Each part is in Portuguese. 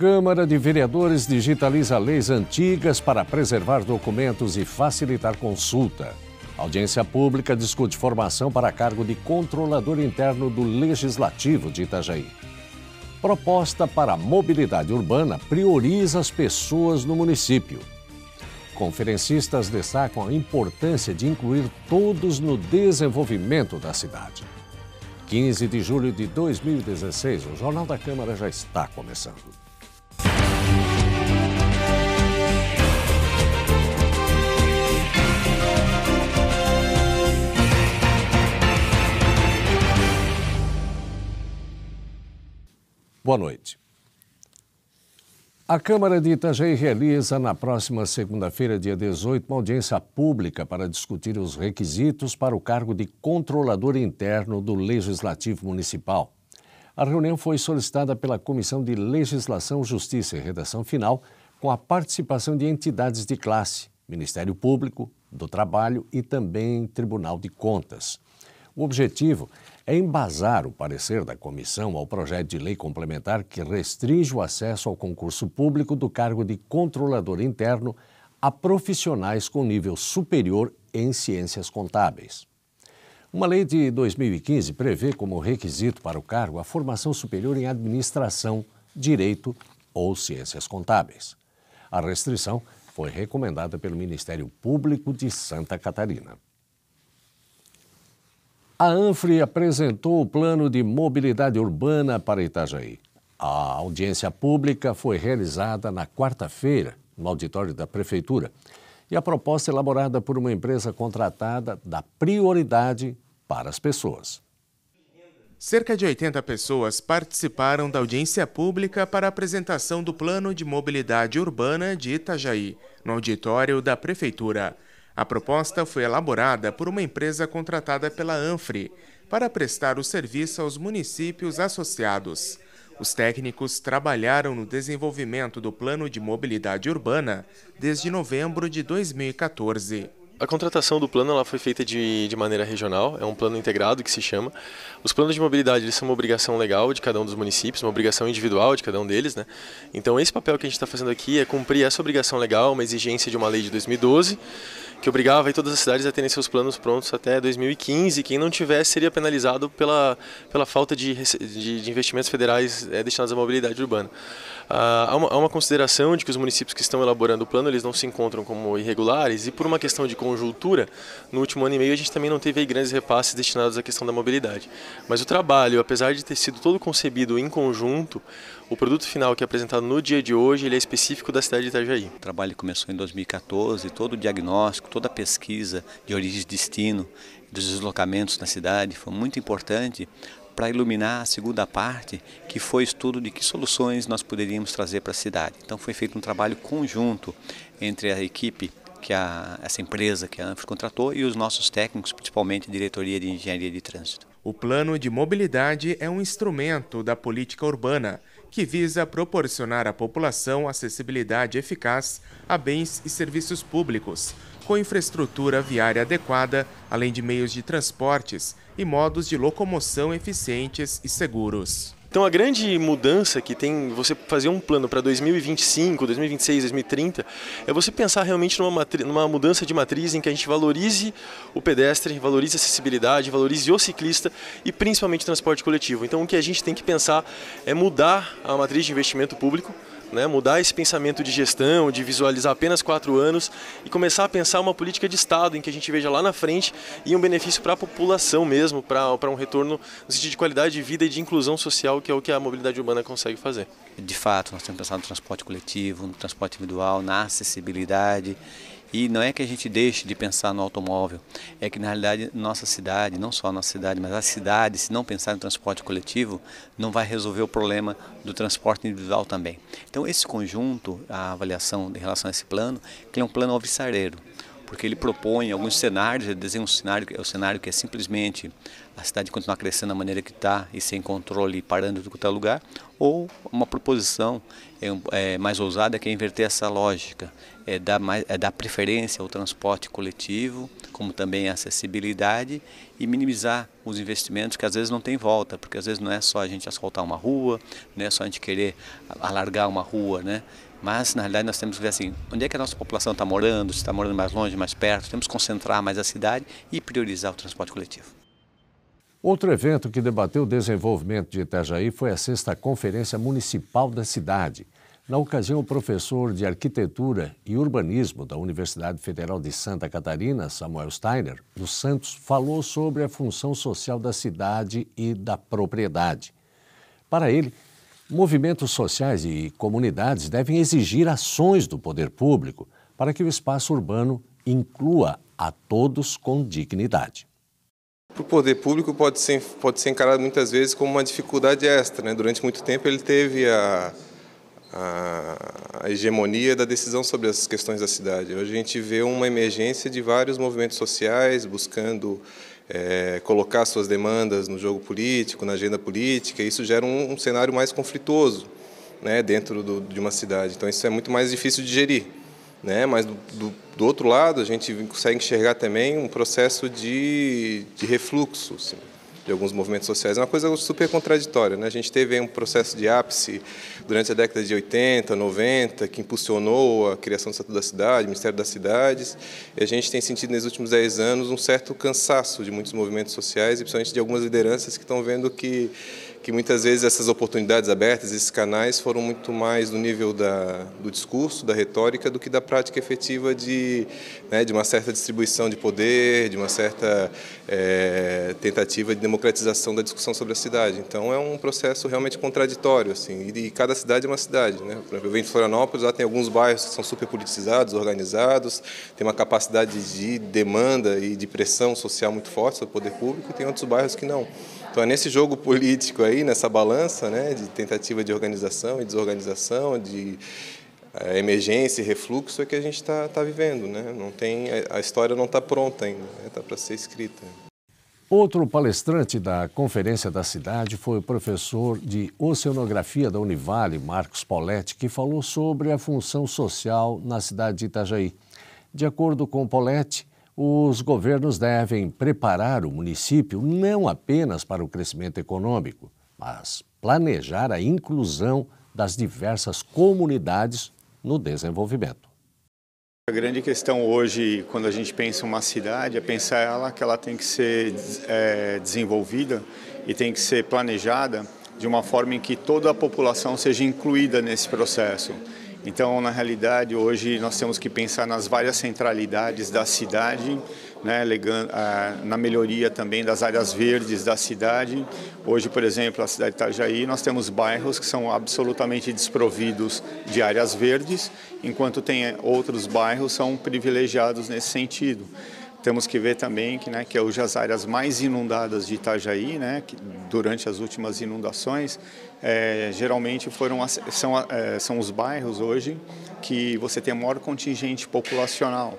Câmara de Vereadores digitaliza leis antigas para preservar documentos e facilitar consulta. audiência pública discute formação para cargo de controlador interno do Legislativo de Itajaí. Proposta para mobilidade urbana prioriza as pessoas no município. Conferencistas destacam a importância de incluir todos no desenvolvimento da cidade. 15 de julho de 2016, o Jornal da Câmara já está começando. Boa noite. A Câmara de Itajaí realiza na próxima segunda-feira, dia 18, uma audiência pública para discutir os requisitos para o cargo de controlador interno do Legislativo Municipal. A reunião foi solicitada pela Comissão de Legislação, Justiça e Redação Final, com a participação de entidades de classe, Ministério Público, do Trabalho e também Tribunal de Contas. O objetivo é embasar o parecer da comissão ao projeto de lei complementar que restringe o acesso ao concurso público do cargo de controlador interno a profissionais com nível superior em ciências contábeis. Uma lei de 2015 prevê como requisito para o cargo a formação superior em administração, direito ou ciências contábeis. A restrição foi recomendada pelo Ministério Público de Santa Catarina. A ANFRE apresentou o plano de mobilidade urbana para Itajaí. A audiência pública foi realizada na quarta-feira, no auditório da Prefeitura, e a proposta é elaborada por uma empresa contratada dá prioridade para as pessoas. Cerca de 80 pessoas participaram da audiência pública para a apresentação do Plano de Mobilidade Urbana de Itajaí, no auditório da Prefeitura. A proposta foi elaborada por uma empresa contratada pela ANFRE para prestar o serviço aos municípios associados. Os técnicos trabalharam no desenvolvimento do Plano de Mobilidade Urbana desde novembro de 2014. A contratação do plano ela foi feita de, de maneira regional, é um plano integrado que se chama. Os planos de mobilidade eles são uma obrigação legal de cada um dos municípios, uma obrigação individual de cada um deles. Né? Então, esse papel que a gente está fazendo aqui é cumprir essa obrigação legal, uma exigência de uma lei de 2012 que obrigava aí todas as cidades a terem seus planos prontos até 2015. Quem não tivesse seria penalizado pela, pela falta de, de, de investimentos federais é, destinados à mobilidade urbana. Ah, há, uma, há, uma, consideração de que os municípios que estão elaborando o plano eles não se encontram como irregulares e por uma questão de conjuntura, no último ano e meio a gente também não teve grandes repasses destinados à questão da mobilidade. Mas o trabalho, apesar de ter sido todo concebido em conjunto, o produto final que é apresentado no dia de hoje ele é específico da cidade de Itajaí. O trabalho começou em 2014, todo o diagnóstico toda a pesquisa de origem e destino dos deslocamentos na cidade foi muito importante para iluminar a segunda parte, que foi estudo de que soluções nós poderíamos trazer para a cidade. Então foi feito um trabalho conjunto entre a equipe que a, essa empresa que a ANFRE contratou e os nossos técnicos, principalmente a diretoria de engenharia de trânsito. O plano de mobilidade é um instrumento da política urbana que visa proporcionar à população acessibilidade eficaz a bens e serviços públicos com infraestrutura viária adequada, além de meios de transportes e modos de locomoção eficientes e seguros. Então a grande mudança que tem você fazer um plano para 2025, 2026, 2030 é você pensar realmente numa, numa, mudança de matriz em que a gente valorize o pedestre, valorize a acessibilidade, valorize o ciclista e principalmente o transporte coletivo. Então o que a gente tem que pensar é mudar a matriz de investimento público né, mudar esse pensamento de gestão, de visualizar apenas quatro anos e começar a pensar uma política de Estado em que a gente veja lá na frente e um benefício para a população mesmo, para um retorno no sentido de qualidade de vida e de inclusão social, que é o que a mobilidade urbana consegue fazer. De fato, nós temos pensado no transporte coletivo, no transporte individual, na acessibilidade e não é que a gente deixe de pensar no automóvel, é que na realidade nossa cidade, não só a nossa cidade, mas a cidade, se não pensar no transporte coletivo, não vai resolver o problema do transporte individual também. Então esse conjunto, a avaliação em relação a esse plano, que é um plano alvissareiro porque ele propõe alguns cenários, ele desenha um cenário, é o um cenário que é simplesmente a cidade continuar crescendo da maneira que está e sem controle e parando de qualquer é lugar, ou uma proposição é, é, mais ousada que é inverter essa lógica, é dar, mais, é dar preferência ao transporte coletivo, como também a acessibilidade e minimizar os investimentos que às vezes não tem volta, porque às vezes não é só a gente asfaltar uma rua, não é só a gente querer alargar uma rua, né? Mas, na realidade, nós temos que ver assim, onde é que a nossa população está morando, se está morando mais longe, mais perto, temos que concentrar mais a cidade e priorizar o transporte coletivo. Outro evento que debateu o desenvolvimento de Itajaí foi a sexta Conferência Municipal da Cidade. Na ocasião, o professor de Arquitetura e Urbanismo da Universidade Federal de Santa Catarina, Samuel Steiner, dos Santos, falou sobre a função social da cidade e da propriedade. Para ele, Movimentos sociais e comunidades devem exigir ações do poder público para que o espaço urbano inclua a todos com dignidade. Para o poder público pode ser, pode ser encarado muitas vezes como uma dificuldade extra. Né? Durante muito tempo ele teve a, a, a hegemonia da decisão sobre as questões da cidade. Hoje a gente vê uma emergência de vários movimentos sociais buscando é, colocar suas demandas no jogo político, na agenda política, isso gera um, um cenário mais conflituoso né, dentro do, de uma cidade. Então isso é muito mais difícil de gerir. Né? Mas do, do, do outro lado, a gente consegue enxergar também um processo de, de refluxo. Assim de alguns movimentos sociais. É uma coisa super contraditória. Né? A gente teve um processo de ápice durante a década de 80, 90, que impulsionou a criação do Estatuto da Cidade, Ministério das Cidades, e a gente tem sentido nos últimos 10 anos um certo cansaço de muitos movimentos sociais, e principalmente de algumas lideranças que estão vendo que que muitas vezes essas oportunidades abertas, esses canais, foram muito mais no nível da, do discurso, da retórica, do que da prática efetiva de, né, de uma certa distribuição de poder, de uma certa é, tentativa de democratização da discussão sobre a cidade. Então é um processo realmente contraditório, assim, e, cada cidade é uma cidade. Né? Por exemplo, eu venho de Florianópolis, lá tem alguns bairros que são super politizados, organizados, tem uma capacidade de demanda e de pressão social muito forte sobre o poder público, e tem outros bairros que não. Então é nesse jogo político aí, nessa balança né, de tentativa de organização e desorganização, de eh, emergência e refluxo, é que a gente está tá vivendo. Né? Não tem, a história não está pronta ainda, está né? Tá para ser escrita. Outro palestrante da Conferência da Cidade foi o professor de Oceanografia da Univale, Marcos Poletti, que falou sobre a função social na cidade de Itajaí. De acordo com Poletti, os governos devem preparar o município não apenas para o crescimento econômico, mas planejar a inclusão das diversas comunidades no desenvolvimento. A grande questão hoje, quando a gente pensa uma cidade, é pensar ela que ela tem que ser é, desenvolvida e tem que ser planejada de uma forma em que toda a população seja incluída nesse processo. Então, na realidade, hoje nós temos que pensar nas várias centralidades da cidade, né, ah, na melhoria também das áreas verdes da cidade. Hoje, por exemplo, a cidade de Itajaí, nós temos bairros que são absolutamente desprovidos de áreas verdes, enquanto tem outros bairros são privilegiados nesse sentido. Temos que ver também que, né, que é as áreas mais inundadas de Itajaí, né, que durante as últimas inundações, é, geralmente foram, são, é, são os bairros hoje que você tem maior contingente populacional.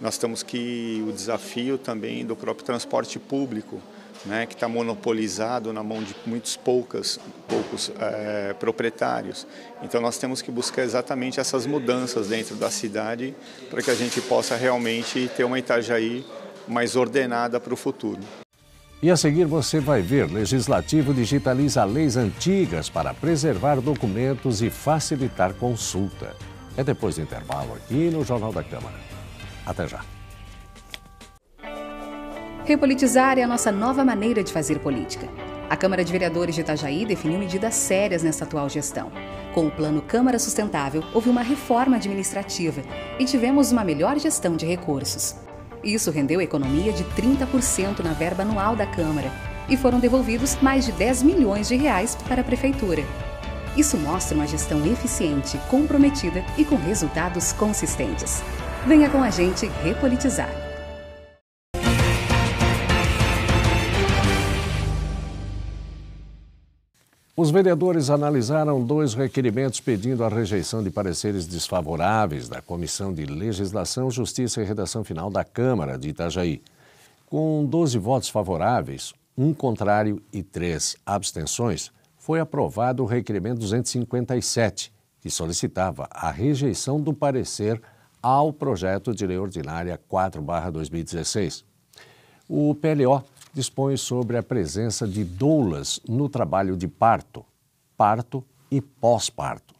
Nós temos que o desafio também do próprio transporte público, né, que está monopolizado na mão de muitos poucas, poucos é, proprietários. Então nós temos que buscar exatamente essas mudanças dentro da cidade para que a gente possa realmente ter uma Itajaí mais ordenada para o futuro. E a seguir você vai ver: Legislativo digitaliza leis antigas para preservar documentos e facilitar consulta. É depois do intervalo aqui no Jornal da Câmara. Até já. Repolitizar é a nossa nova maneira de fazer política. A Câmara de Vereadores de Itajaí definiu medidas sérias nessa atual gestão. Com o plano Câmara Sustentável, houve uma reforma administrativa e tivemos uma melhor gestão de recursos. Isso rendeu economia de 30% na verba anual da Câmara e foram devolvidos mais de 10 milhões de reais para a Prefeitura. Isso mostra uma gestão eficiente, comprometida e com resultados consistentes. Venha com a gente repolitizar. Os vereadores analisaram dois requerimentos pedindo a rejeição de pareceres desfavoráveis da Comissão de Legislação, Justiça e Redação Final da Câmara de Itajaí. Com 12 votos favoráveis, um contrário e três abstenções, foi aprovado o requerimento 257, que solicitava a rejeição do parecer ao projeto de lei ordinária 4/2016. O PLO dispõe sobre a presença de doulas no trabalho de parto, parto e pós-parto,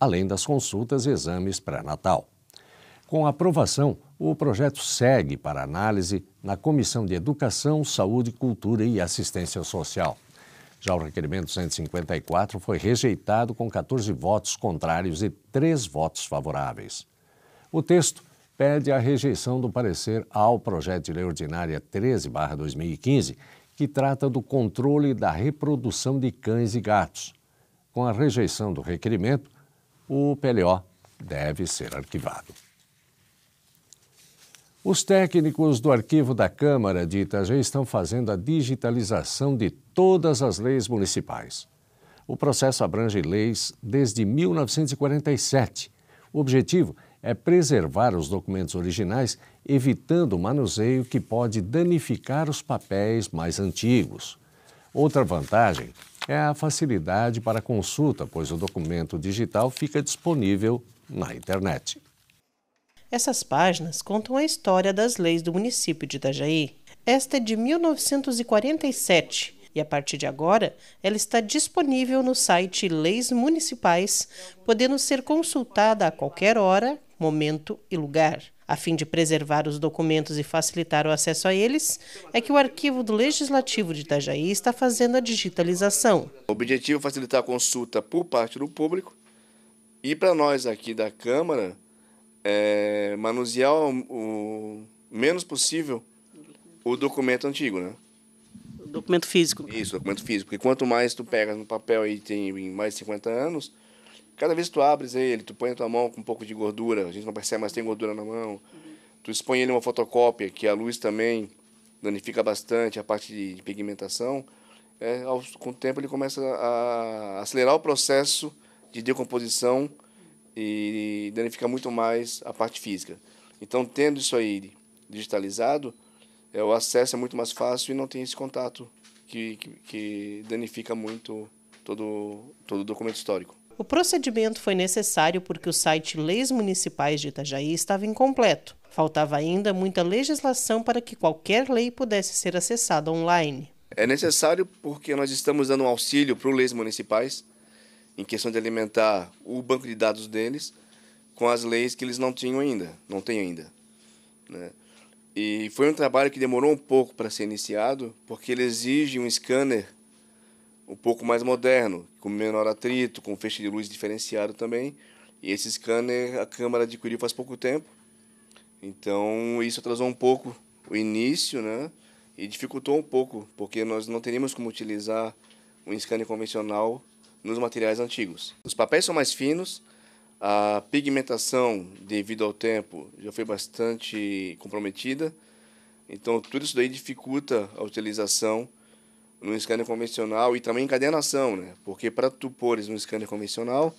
além das consultas e exames pré-natal. Com a aprovação, o projeto segue para análise na Comissão de Educação, Saúde, Cultura e Assistência Social. Já o requerimento 154 foi rejeitado com 14 votos contrários e 3 votos favoráveis. O texto pede a rejeição do parecer ao projeto de lei ordinária 13/2015, que trata do controle da reprodução de cães e gatos. Com a rejeição do requerimento, o PLO deve ser arquivado. Os técnicos do arquivo da Câmara de Itajaí estão fazendo a digitalização de todas as leis municipais. O processo abrange leis desde 1947. O objetivo é é preservar os documentos originais, evitando o manuseio que pode danificar os papéis mais antigos. Outra vantagem é a facilidade para consulta, pois o documento digital fica disponível na internet. Essas páginas contam a história das leis do município de Itajaí. Esta é de 1947 e a partir de agora ela está disponível no site Leis Municipais, podendo ser consultada a qualquer hora momento e lugar. A fim de preservar os documentos e facilitar o acesso a eles, é que o arquivo do Legislativo de Itajaí está fazendo a digitalização. O objetivo é facilitar a consulta por parte do público e para nós aqui da Câmara é manusear o, menos possível o documento antigo, né? O documento físico. Isso, documento físico. Porque quanto mais tu pega no papel e tem mais de 50 anos, Cada vez que tu abres ele, tu põe a tua mão com um pouco de gordura, a gente não percebe, mas tem gordura na mão. Uhum. Tu expõe ele uma fotocópia, que a luz também danifica bastante a parte de, de pigmentação. É, ao, com o tempo ele começa a acelerar o processo de decomposição e danifica muito mais a parte física. Então, tendo isso aí digitalizado, é, o acesso é muito mais fácil e não tem esse contato que, que, que danifica muito todo, todo o documento histórico. O procedimento foi necessário porque o site Leis Municipais de Itajaí estava incompleto. Faltava ainda muita legislação para que qualquer lei pudesse ser acessada online. É necessário porque nós estamos dando um auxílio para os leis municipais em questão de alimentar o banco de dados deles com as leis que eles não tinham ainda, não têm ainda. Né? E foi um trabalho que demorou um pouco para ser iniciado, porque ele exige um scanner um pouco mais moderno, com menor atrito, com feixe de luz diferenciado também. E esse scanner a câmera adquiriu faz pouco tempo. Então isso atrasou um pouco o início, né? E dificultou um pouco, porque nós não teríamos como utilizar um scanner convencional nos materiais antigos. Os papéis são mais finos, a pigmentação devido ao tempo já foi bastante comprometida. Então tudo isso daí dificulta a utilização no scanner convencional e também encadenação, né? Porque para tu pôres no scanner convencional,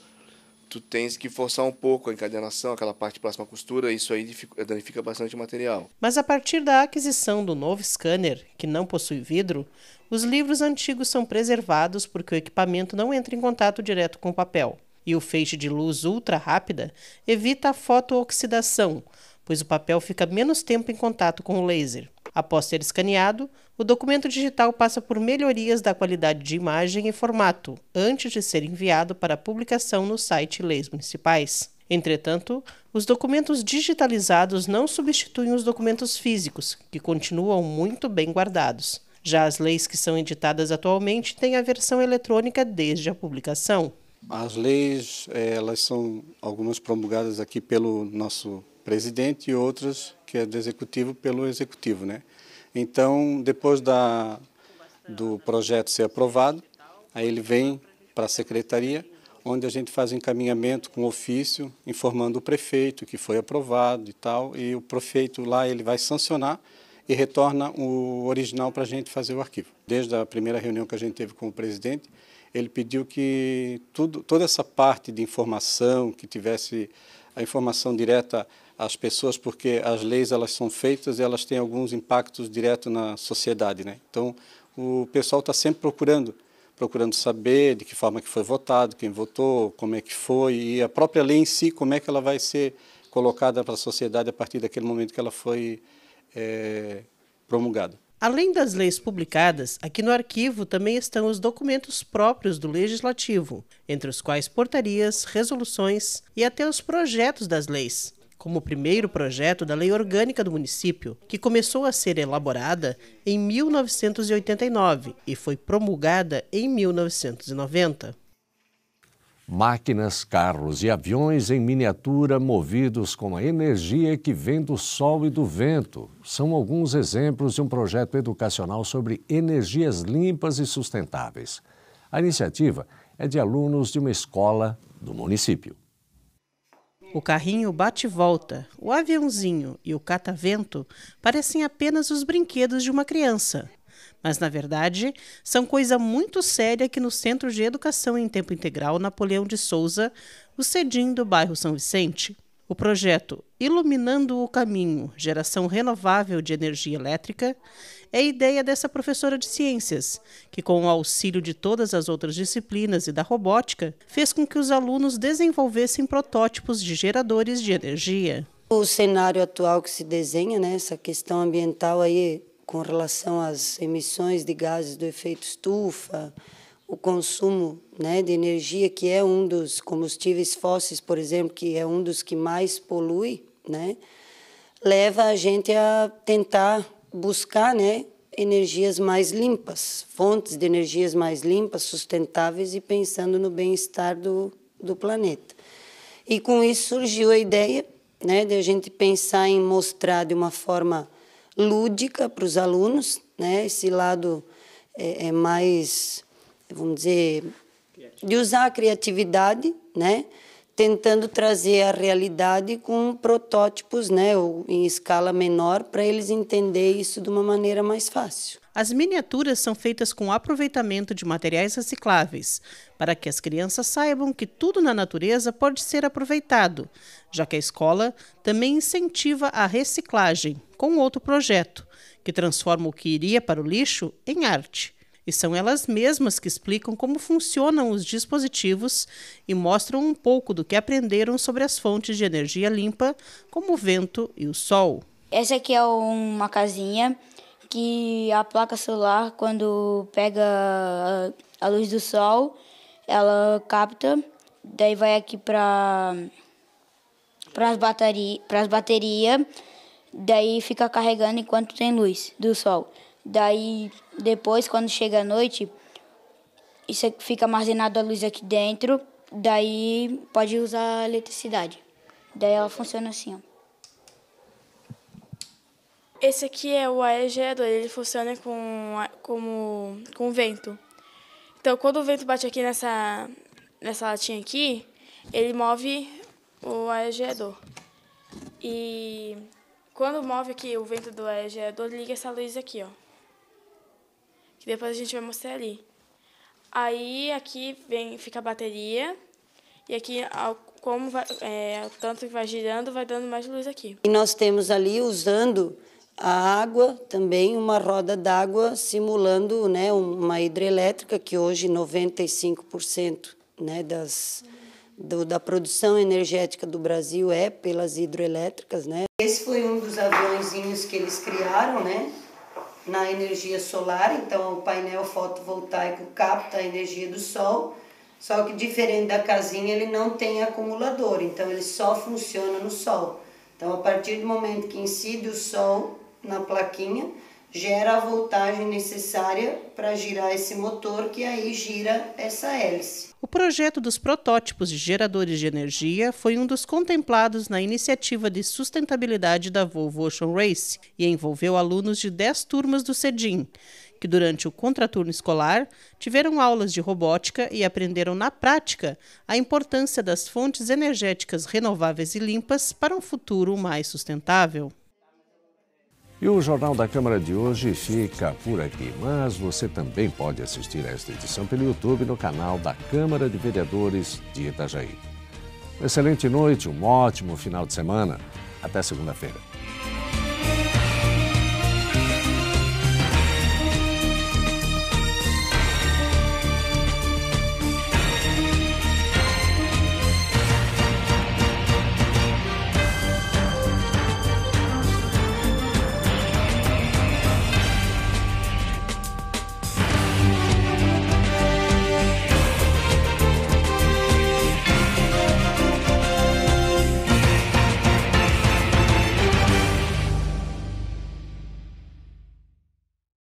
tu tens que forçar um pouco a encadenação, aquela parte próxima à costura, isso aí danifica bastante o material. Mas a partir da aquisição do novo scanner, que não possui vidro, os livros antigos são preservados porque o equipamento não entra em contato direto com o papel. E o feixe de luz ultra rápida evita a fotooxidação, pois o papel fica menos tempo em contato com o laser. Após ser escaneado, o documento digital passa por melhorias da qualidade de imagem e formato antes de ser enviado para publicação no site Leis Municipais. Entretanto, os documentos digitalizados não substituem os documentos físicos, que continuam muito bem guardados. Já as leis que são editadas atualmente têm a versão eletrônica desde a publicação. As leis, eh, elas são algumas promulgadas aqui pelo nosso presidente e outros que é do executivo pelo executivo, né? Então, depois da do projeto ser aprovado, aí ele vem para a secretaria, onde a gente faz encaminhamento com ofício, informando o prefeito que foi aprovado e tal, e o prefeito lá ele vai sancionar e retorna o original para a gente fazer o arquivo. Desde a primeira reunião que a gente teve com o presidente, ele pediu que tudo, toda essa parte de informação que tivesse a informação direta as pessoas, porque as leis elas são feitas e elas têm alguns impactos diretos na sociedade, né? Então o pessoal está sempre procurando, procurando saber de que forma que foi votado, quem votou, como é que foi e a própria lei em si, como é que ela vai ser colocada para a sociedade a partir daquele momento que ela foi é, promulgada. Além das leis publicadas, aqui no arquivo também estão os documentos próprios do Legislativo, entre os quais portarias, resoluções e até os projetos das leis como o primeiro projeto da Lei Orgânica do Município, que começou a ser elaborada em 1989 e foi promulgada em 1990. Máquinas, carros e aviões em miniatura movidos com a energia que vem do sol e do vento são alguns exemplos de um projeto educacional sobre energias limpas e sustentáveis. A iniciativa é de alunos de uma escola do município. O carrinho bate-volta, o aviãozinho e o catavento parecem apenas os brinquedos de uma criança. Mas, na verdade, são coisa muito séria que no Centro de Educação em Tempo Integral Napoleão de Souza, o Cedim do bairro São Vicente, o projeto Iluminando o Caminho Geração Renovável de Energia Elétrica é ideia dessa professora de ciências, que, com o auxílio de todas as outras disciplinas e da robótica, fez com que os alunos desenvolvessem protótipos de geradores de energia. O cenário atual que se desenha, né, essa questão ambiental aí com relação às emissões de gases do efeito estufa, o consumo né, de energia, que é um dos combustíveis fósseis, por exemplo, que é um dos que mais polui, né, leva a gente a tentar buscar né, energias mais limpas, fontes de energias mais limpas, sustentáveis e pensando no bem-estar do, do planeta. E com isso surgiu a ideia né, de a gente pensar em mostrar de uma forma lúdica para os alunos né, esse lado é, é mais vamos dizer, de usar a criatividade, né? Tentando trazer a realidade com protótipos, né? Ou em escala menor, para eles entenderem isso de uma maneira mais fácil. As miniaturas são feitas com aproveitamento de materiais recicláveis, para que as crianças saibam que tudo na natureza pode ser aproveitado, já que a escola também incentiva a reciclagem com outro projeto, que transforma o que iria para o lixo em arte e são elas mesmas que explicam como funcionam os dispositivos e mostram um pouco do que aprenderam sobre as fontes de energia limpa, como o vento e o sol. Essa aqui é uma casinha que a placa solar, quando pega a luz do sol, ela capta, daí vai aqui para para as baterias, daí fica carregando enquanto tem luz do sol. Daí, depois, quando chega a noite, isso é fica armazenado a luz aqui dentro. Daí, pode usar a eletricidade. Daí, ela funciona assim, ó. Esse aqui é o aerogerador ele funciona com, como, com vento. Então, quando o vento bate aqui nessa, nessa latinha aqui, ele move o aerogerador E quando move aqui o vento do aerogerador liga essa luz aqui, ó que depois a gente vai mostrar ali. Aí aqui vem, fica a bateria, e aqui como vai, é, tanto que vai girando, vai dando mais luz aqui. E nós temos ali usando a água também, uma roda d'água simulando né, uma hidrelétrica, que hoje 95% né, das, do, da produção energética do Brasil é pelas hidrelétricas. Né. Esse foi um dos aviãozinhos que eles criaram, né? na energia solar, então o painel fotovoltaico capta a energia do sol, só que diferente da casinha, ele não tem acumulador, então ele só funciona no sol. Então, a partir do momento que incide o sol na plaquinha, gera a voltagem necessária para girar esse motor, que aí gira essa hélice. O projeto dos protótipos de geradores de energia foi um dos contemplados na iniciativa de sustentabilidade da Volvo Ocean Race e envolveu alunos de 10 turmas do CEDIM, que durante o contraturno escolar tiveram aulas de robótica e aprenderam na prática a importância das fontes energéticas renováveis e limpas para um futuro mais sustentável. E o Jornal da Câmara de hoje fica por aqui, mas você também pode assistir a esta edição pelo YouTube no canal da Câmara de Vereadores de Itajaí. Uma excelente noite, um ótimo final de semana. Até segunda-feira.